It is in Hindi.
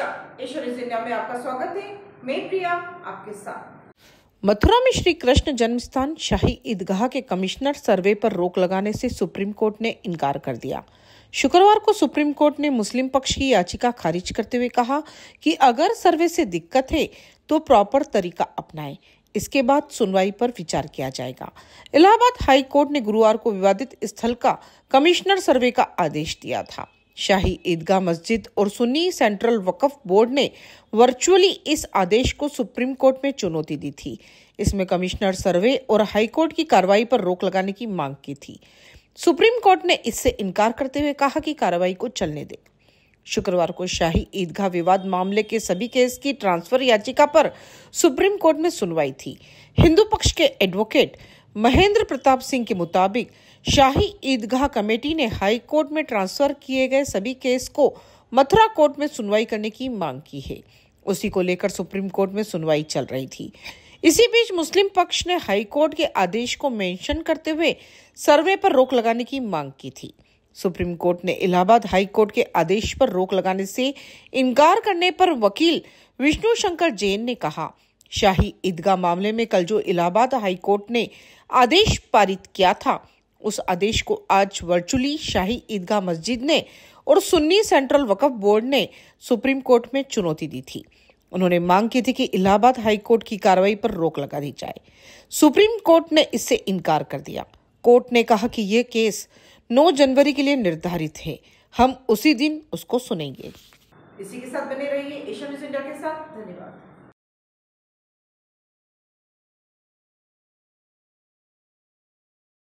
नमस्कार में आपका स्वागत है मैं प्रिया आपके साथ मथुरा में श्री कृष्ण जन्मस्थान शाही ईदगाह के कमिश्नर सर्वे पर रोक लगाने से सुप्रीम कोर्ट ने इनकार कर दिया शुक्रवार को सुप्रीम कोर्ट ने मुस्लिम पक्ष की याचिका खारिज करते हुए कहा कि अगर सर्वे से दिक्कत है तो प्रॉपर तरीका अपनाए इसके बाद सुनवाई पर विचार किया जाएगा इलाहाबाद हाई कोर्ट ने गुरुवार को विवादित स्थल का कमिश्नर सर्वे का आदेश दिया था शाही ईदगाह मस्जिद और सुन्नी सेंट्रल वक्फ बोर्ड ने वर्चुअली इस आदेश को सुप्रीम कोर्ट में चुनौती दी थी इसमें कमिश्नर सर्वे और हाईकोर्ट की कार्रवाई पर रोक लगाने की मांग की थी सुप्रीम कोर्ट ने इससे इनकार करते हुए कहा कि कार्रवाई को चलने दें शुक्रवार को शाही ईदगाह विवाद मामले के सभी केस की ट्रांसफर याचिका पर सुप्रीम कोर्ट में सुनवाई थी हिंदू पक्ष के एडवोकेट महेंद्र प्रताप सिंह के मुताबिक शाही ईदगाह कमेटी ने हाई कोर्ट में ट्रांसफर किए गए सभी केस को मथुरा कोर्ट में सुनवाई करने की मांग की है उसी को लेकर सुप्रीम कोर्ट में सुनवाई चल रही थी इसी बीच मुस्लिम पक्ष ने हाई कोर्ट के आदेश को मेंशन करते हुए सर्वे पर रोक लगाने की मांग की थी सुप्रीम कोर्ट ने इलाहाबाद हाई कोर्ट के आदेश पर रोक लगाने से इनकार करने पर वकील विष्णु शंकर जैन ने कहा शाही ईदगाह मामले में कल जो इलाहाबाद हाई कोर्ट ने आदेश पारित किया था उस आदेश को आज वर्चुअली शाही ईदगाह मस्जिद ने और सुन्नी सेंट्रल वक्फ बोर्ड ने सुप्रीम कोर्ट में चुनौती दी थी उन्होंने मांग की थी कि इलाहाबाद हाई कोर्ट की कार्रवाई पर रोक लगा दी जाए सुप्रीम कोर्ट ने इससे इनकार कर दिया कोर्ट ने कहा कि यह केस 9 जनवरी के लिए निर्धारित है हम उसी दिन उसको सुनेंगे इसी के साथ बने रहिए एशिया न्यूज इंडिया के साथ धन्यवाद